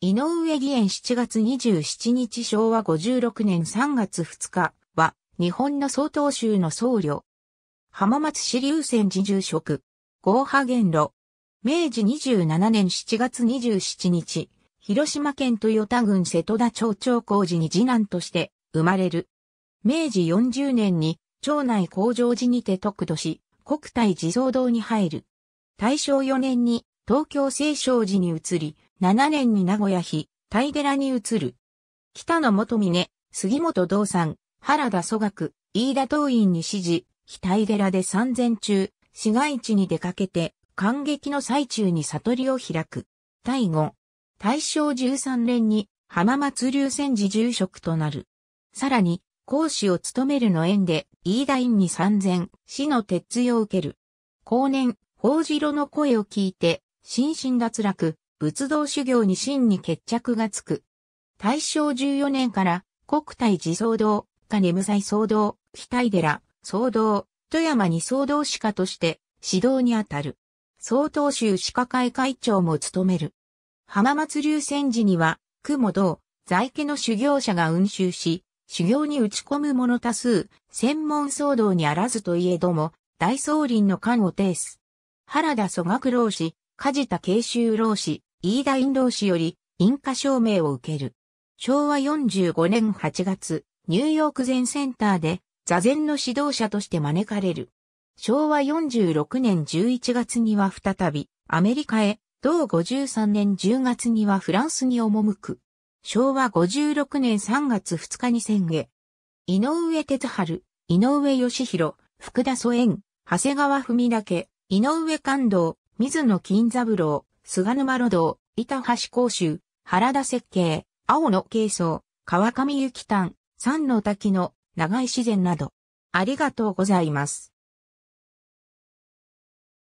井上義円7月27日昭和56年3月2日は、日本の総統州の僧侶。浜松市流泉寺住職。合派元路。明治27年7月27日、広島県豊田郡瀬戸田町長工事に次男として生まれる。明治40年に町内工場寺にて特度し、国体地蔵堂に入る。大正4年に東京清少寺に移り、7年に名古屋日、大寺に移る。北野元峰、杉本道山、原田祖学、飯田東院に指示、非大寺で三千中、市街地に出かけて、感激の最中に悟りを開く。第五、大正13年に浜松流戦時住職となる。さらに、講師を務めるの縁で、飯田院に三千、死の鉄槌を受ける。後年、法次郎の声を聞いて、心身脱落、仏道修行に真に決着がつく。大正14年から国体寺騒動、金無罪騒動、北井寺、騒動、富山に騒動歯家として指導にあたる。総統州歯家会会長も務める。浜松流戦時には、雲道、在家の修行者が運修し、修行に打ち込む者多数、専門騒動にあらずといえども、大僧林の官を呈す。原田蘇学老師、梶田慶州老師、飯田印籠氏より、印鑑証明を受ける。昭和45年8月、ニューヨーク禅センターで、座禅の指導者として招かれる。昭和46年11月には再び、アメリカへ、同53年10月にはフランスに赴く。昭和56年3月2日に宣言。井上哲春、井上義弘、福田祖縁、長谷川文岳、井上感動、水野金三郎、菅沼路道、板橋甲州、原田設計、青野軽装、川上幸丹、三の滝の長い自然など。ありがとうございます。